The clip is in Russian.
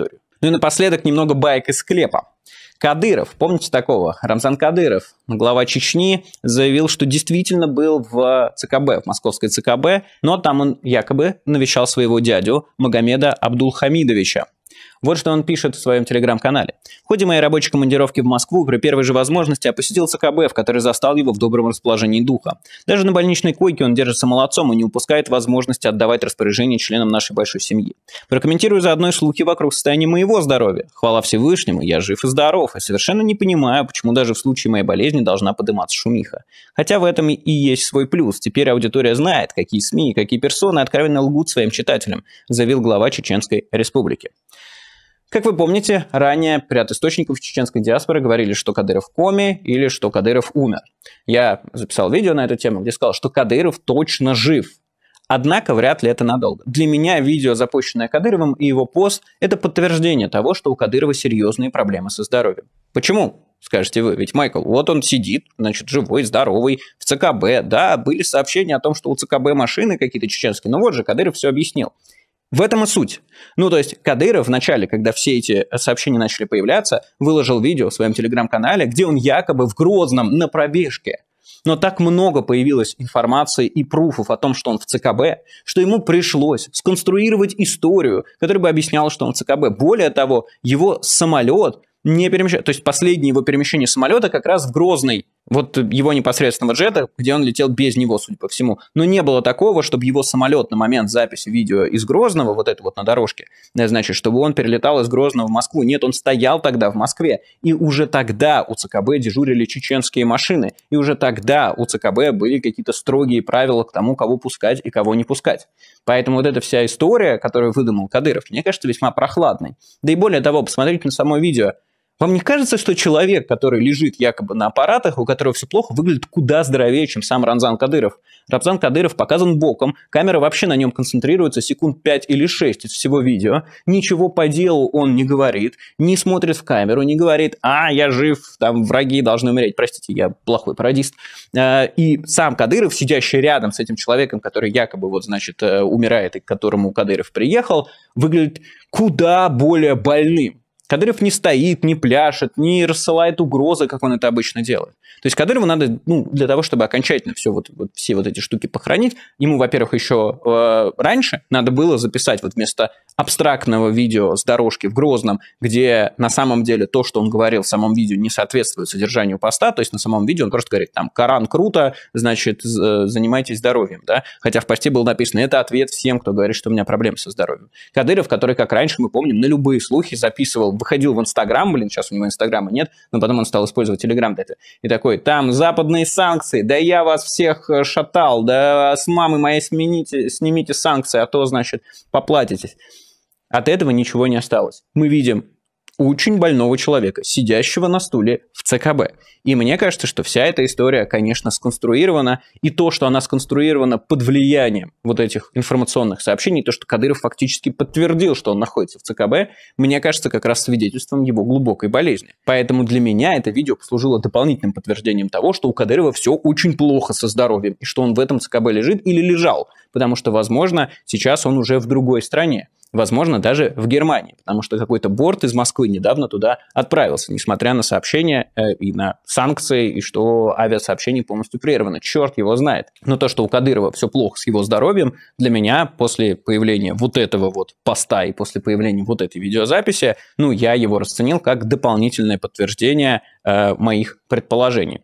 историю. Ну и напоследок немного байк из склепа. Кадыров, помните такого? Рамзан Кадыров, глава Чечни, заявил, что действительно был в ЦКБ, в московской ЦКБ, но там он якобы навещал своего дядю Магомеда Абдулхамидовича. Вот что он пишет в своем телеграм-канале. «В ходе моей рабочей командировки в Москву при первой же возможности я посетил ЦКБ, в который застал его в добром расположении духа. Даже на больничной койке он держится молодцом и не упускает возможности отдавать распоряжение членам нашей большой семьи. Прокомментирую заодно и слухи вокруг состояния моего здоровья. Хвала Всевышнему, я жив и здоров, и совершенно не понимаю, почему даже в случае моей болезни должна подниматься шумиха. Хотя в этом и есть свой плюс. Теперь аудитория знает, какие СМИ и какие персоны откровенно лгут своим читателям», заявил глава Чеченской Республики. Как вы помните, ранее ряд источников чеченской диаспоры говорили, что Кадыров в коме или что Кадыров умер. Я записал видео на эту тему, где сказал, что Кадыров точно жив. Однако вряд ли это надолго. Для меня видео, запущенное Кадыровым и его пост, это подтверждение того, что у Кадырова серьезные проблемы со здоровьем. Почему? скажете вы. Ведь, Майкл, вот он сидит, значит, живой, здоровый, в ЦКБ. Да, были сообщения о том, что у ЦКБ машины какие-то чеченские. Но вот же Кадыров все объяснил. В этом и суть. Ну, то есть Кадыров в начале, когда все эти сообщения начали появляться, выложил видео в своем телеграм-канале, где он якобы в Грозном на пробежке. Но так много появилось информации и пруфов о том, что он в ЦКБ, что ему пришлось сконструировать историю, которая бы объясняла, что он в ЦКБ. Более того, его самолет не перемещается. То есть последнее его перемещение самолета как раз в Грозный вот его непосредственного джета, где он летел без него, судя по всему. Но не было такого, чтобы его самолет на момент записи видео из Грозного, вот это вот на дорожке, э, значит, чтобы он перелетал из Грозного в Москву. Нет, он стоял тогда в Москве. И уже тогда у ЦКБ дежурили чеченские машины. И уже тогда у ЦКБ были какие-то строгие правила к тому, кого пускать и кого не пускать. Поэтому вот эта вся история, которую выдумал Кадыров, мне кажется, весьма прохладной. Да и более того, посмотрите на само видео – вам не кажется, что человек, который лежит якобы на аппаратах, у которого все плохо, выглядит куда здоровее, чем сам Рамзан Кадыров? Рамзан Кадыров показан боком, камера вообще на нем концентрируется секунд 5 или 6 из всего видео, ничего по делу он не говорит, не смотрит в камеру, не говорит «А, я жив, там враги должны умереть, простите, я плохой пародист». Э, и сам Кадыров, сидящий рядом с этим человеком, который якобы вот, значит, э, умирает и к которому Кадыров приехал, выглядит куда более больным. Кадыров не стоит, не пляшет, не рассылает угрозы, как он это обычно делает. То есть Кадырову надо, ну, для того, чтобы окончательно все вот, вот, все вот эти штуки похоронить, ему, во-первых, еще э, раньше надо было записать вот вместо абстрактного видео с дорожки в Грозном, где на самом деле то, что он говорил в самом видео, не соответствует содержанию поста, то есть на самом видео он просто говорит, там, Коран круто, значит, э, занимайтесь здоровьем, да, хотя в посте было написано, это ответ всем, кто говорит, что у меня проблемы со здоровьем. Кадыров, который, как раньше мы помним, на любые слухи записывал выходил в Инстаграм, блин, сейчас у него Инстаграма нет, но потом он стал использовать Телеграм для этого. И такой, там западные санкции, да я вас всех э, шатал, да с мамы моей смените, снимите санкции, а то, значит, поплатитесь. От этого ничего не осталось. Мы видим очень больного человека, сидящего на стуле в ЦКБ. И мне кажется, что вся эта история, конечно, сконструирована, и то, что она сконструирована под влиянием вот этих информационных сообщений, то, что Кадыров фактически подтвердил, что он находится в ЦКБ, мне кажется, как раз свидетельством его глубокой болезни. Поэтому для меня это видео послужило дополнительным подтверждением того, что у Кадырова все очень плохо со здоровьем, и что он в этом ЦКБ лежит или лежал, потому что, возможно, сейчас он уже в другой стране возможно, даже в Германии, потому что какой-то борт из Москвы недавно туда отправился, несмотря на сообщения э, и на санкции, и что авиасообщение полностью прервано. Черт его знает. Но то, что у Кадырова все плохо с его здоровьем, для меня после появления вот этого вот поста и после появления вот этой видеозаписи, ну, я его расценил как дополнительное подтверждение э, моих предположений.